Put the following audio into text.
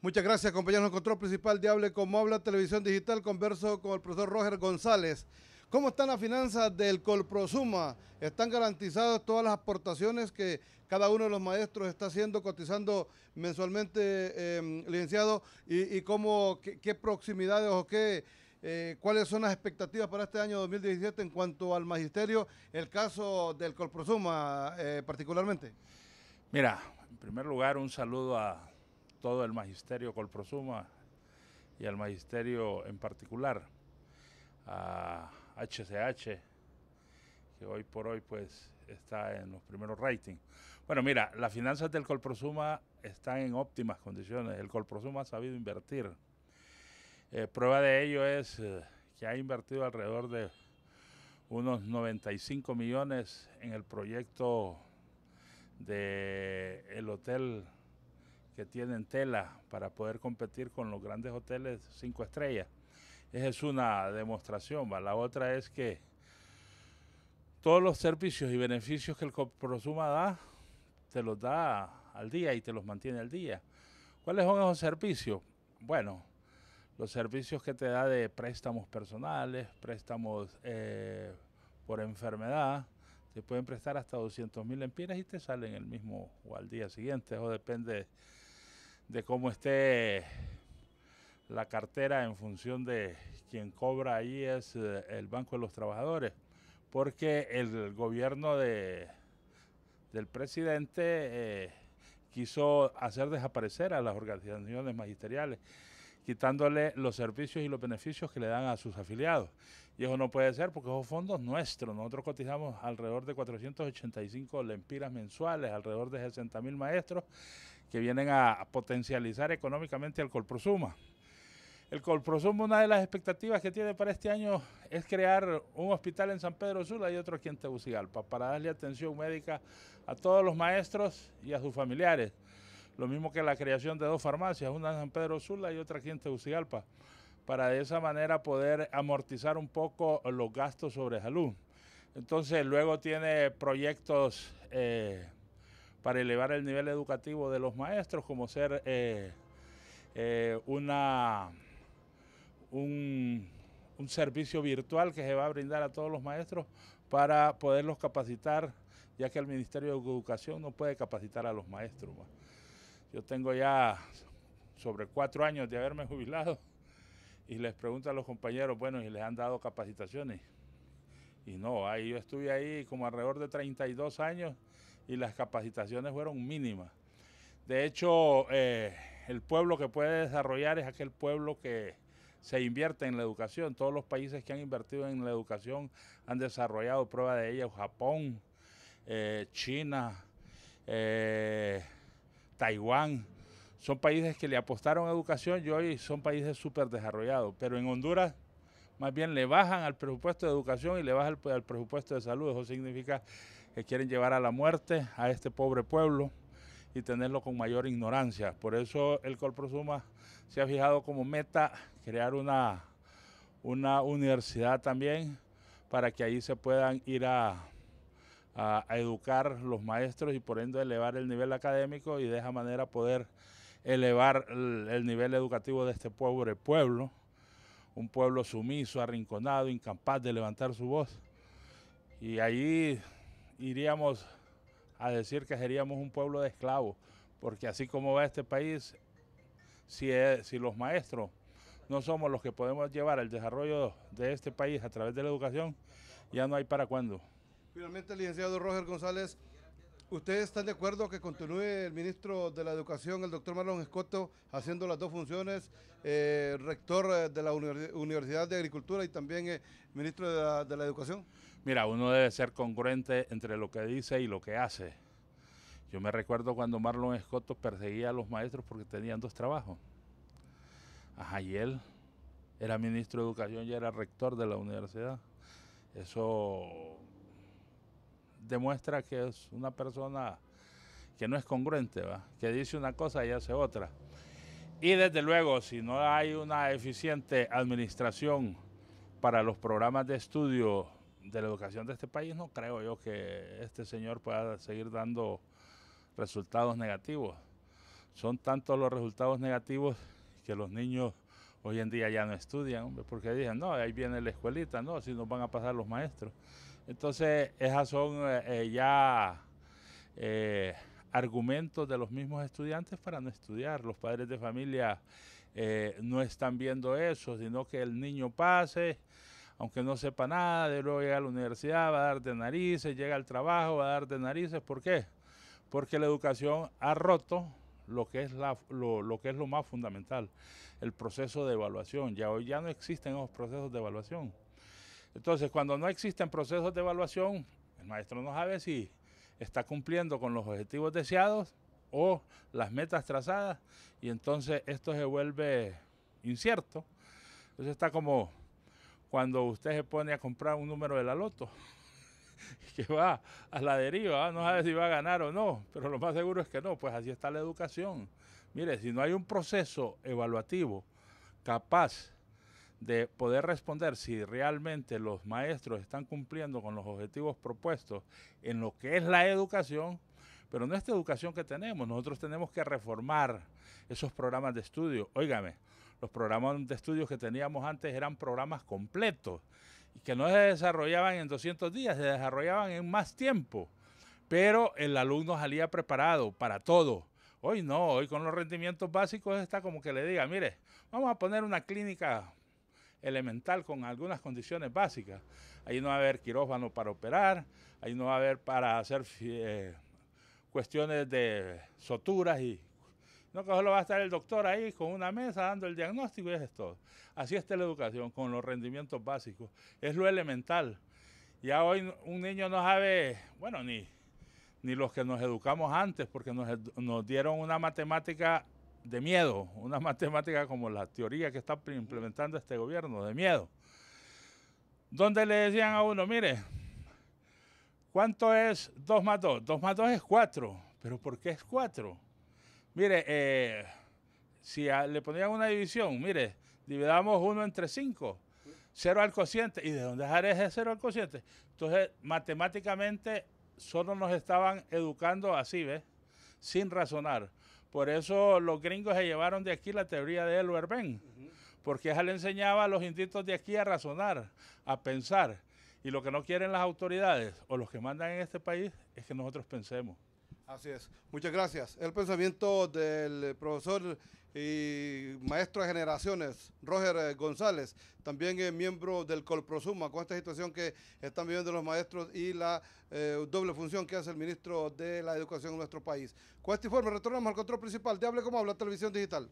Muchas gracias, compañeros. control principal de Hable como Habla Televisión Digital, converso con el profesor Roger González. ¿Cómo están las finanzas del Colprosuma? ¿Están garantizadas todas las aportaciones que cada uno de los maestros está haciendo, cotizando mensualmente, em, licenciado? ¿Y, cómo, qué, proximidades o qué, eh, cuáles son las expectativas para este año 2017 en cuanto al magisterio, el caso del Colprosuma eh, particularmente? Mira, en primer lugar, un saludo a todo el magisterio Colprosuma y al magisterio en particular, a HCH, que hoy por hoy pues está en los primeros ratings. Bueno, mira, las finanzas del Colprosuma están en óptimas condiciones. El Colprosuma ha sabido invertir. Eh, prueba de ello es eh, que ha invertido alrededor de unos 95 millones en el proyecto del el hotel que tienen tela para poder competir con los grandes hoteles cinco estrellas. Esa es una demostración. ¿va? La otra es que todos los servicios y beneficios que el Coprosuma da, te los da al día y te los mantiene al día. ¿Cuáles son esos servicios? Bueno, los servicios que te da de préstamos personales, préstamos eh, por enfermedad, te pueden prestar hasta 200 mil empiras y te salen el mismo o al día siguiente, eso depende de cómo esté la cartera en función de quien cobra ahí es eh, el Banco de los Trabajadores, porque el gobierno de, del presidente eh, quiso hacer desaparecer a las organizaciones magisteriales, quitándole los servicios y los beneficios que le dan a sus afiliados. Y eso no puede ser porque esos fondos nuestros, nosotros cotizamos alrededor de 485 lempiras mensuales, alrededor de 60 mil maestros, que vienen a, potencializar económicamente al Colprosuma. El Colprosuma, una de las expectativas que tiene para este año es crear un hospital en San Pedro Sula y otro aquí en Tegucigalpa para darle atención médica a todos los maestros y a sus familiares. Lo mismo que la creación de dos farmacias, una en San Pedro Sula y otra aquí en Tegucigalpa, para de esa manera poder amortizar un poco los gastos sobre salud. Entonces, luego tiene proyectos eh, para elevar el nivel educativo de los maestros, como ser eh, eh, una, un, servicio virtual que se va a brindar a todos los maestros para poderlos capacitar, ya que el Ministerio de Educación no puede capacitar a los maestros. Yo tengo ya sobre cuatro años de haberme jubilado y les pregunto a los compañeros, bueno, y les han dado capacitaciones. Y no, ahí yo estuve ahí como alrededor de 32 años y las capacitaciones fueron mínimas. De hecho, eh, el pueblo que puede desarrollar es aquel pueblo que se invierte en la educación. Todos los países que han invertido en la educación han desarrollado prueba de ello. Japón, eh, China, eh, Taiwán. Son países que le apostaron a educación y hoy son países súper desarrollados. Pero en Honduras más bien le bajan al presupuesto de educación y le bajan al, al presupuesto de salud. Eso significa que quieren llevar a la muerte a este pobre pueblo y tenerlo con mayor ignorancia. Por eso el Colprosuma se ha fijado como meta crear una, una universidad también para que ahí se puedan ir a, a, educar los maestros y por ende elevar el nivel académico y de esa manera poder elevar el, nivel educativo de este pobre pueblo, un pueblo sumiso, arrinconado, incapaz de levantar su voz. Y ahí iríamos a decir que seríamos un pueblo de esclavos, porque así como va este país, si, si los maestros no somos los que podemos llevar el desarrollo de este país a través de la educación, ya no hay para cuándo. Finalmente, licenciado Roger González, ¿Ustedes están de acuerdo que continúe el ministro de la Educación, el doctor Marlon Escoto, haciendo las dos funciones, eh, rector eh, de la Universidad de Agricultura y también eh, ministro de la, Educación? Mira, uno debe ser congruente entre lo que dice y lo que hace. Yo me recuerdo cuando Marlon Escoto perseguía a los maestros porque tenían dos trabajos. Ajá, y él era ministro de Educación y era rector de la universidad. Eso demuestra que es una persona que no es congruente, ¿va? que dice una cosa y hace otra. Y desde luego, si no hay una eficiente administración para los programas de estudio de la educación de este país, no creo yo que este señor pueda seguir dando resultados negativos. Son tantos los resultados negativos que los niños hoy en día ya no estudian, porque dicen, no, ahí viene la escuelita, no, así nos van a pasar los maestros. Entonces, esas son eh, eh, ya eh, argumentos de los mismos estudiantes para no estudiar. Los padres de familia no están viendo eso, sino que el niño pase, aunque no sepa nada, de luego llega a la universidad, va a dar de narices, llega al trabajo, va a dar de narices. ¿Por qué? Porque la educación ha roto lo que es, lo, lo, que es lo más fundamental, el proceso de evaluación. Ya hoy ya no existen esos procesos de evaluación. Entonces, cuando no existen procesos de evaluación, el maestro no sabe si está cumpliendo con los objetivos deseados o las metas trazadas y entonces esto se vuelve incierto. Entonces está como cuando usted se pone a comprar un número de la loto que va a la deriva, no sabe si va a ganar o no, pero lo más seguro es que no, pues así está la educación. Mire, si no hay un proceso evaluativo capaz de poder responder si realmente los maestros están cumpliendo con los objetivos propuestos en lo que es la educación, pero no esta educación que tenemos. Nosotros tenemos que reformar esos programas de estudio. Óigame, los programas de estudio que teníamos antes eran programas completos y que no se desarrollaban en 200 días, se desarrollaban en más tiempo. Pero el alumno salía preparado para todo. Hoy no, hoy con los rendimientos básicos está como que le diga, mire, vamos a poner una clínica elemental con algunas condiciones básicas. Ahí no va a haber quirófano para operar, ahí no va a haber para hacer eh, cuestiones de soturas y... No, que solo va a estar el doctor ahí con una mesa dando el diagnóstico y eso es todo. Así está la educación, con los rendimientos básicos. Es lo elemental. Ya hoy un niño no sabe, bueno, ni, ni los que nos educamos antes, porque nos, nos dieron una matemática de miedo, una matemática como la teoría que está implementando este gobierno, de miedo, donde le decían a uno, mire, ¿cuánto es 2 más 2? 2 más 2 es 4, pero ¿por qué es 4? Mire, eh, si le ponían una división, mire, dividamos 1 entre 5, 0 al cociente, ¿y de dónde sale ese 0 al cociente? Entonces, matemáticamente solo nos estaban educando así, ¿ves? Sin razonar. Por eso los gringos se llevaron de aquí la teoría de Elwer porque ella le enseñaba a los inditos de aquí a razonar, a pensar. Y lo que no quieren las autoridades o los que mandan en este país es que nosotros pensemos. Así es. Muchas gracias. El pensamiento del profesor y maestro de generaciones, Roger eh, González, también es miembro del Colprosuma, con esta situación que están viviendo los maestros y la eh, doble función que hace el ministro de la Educación en nuestro país. Con este informe retornamos al control principal de Hable Como Habla Televisión Digital.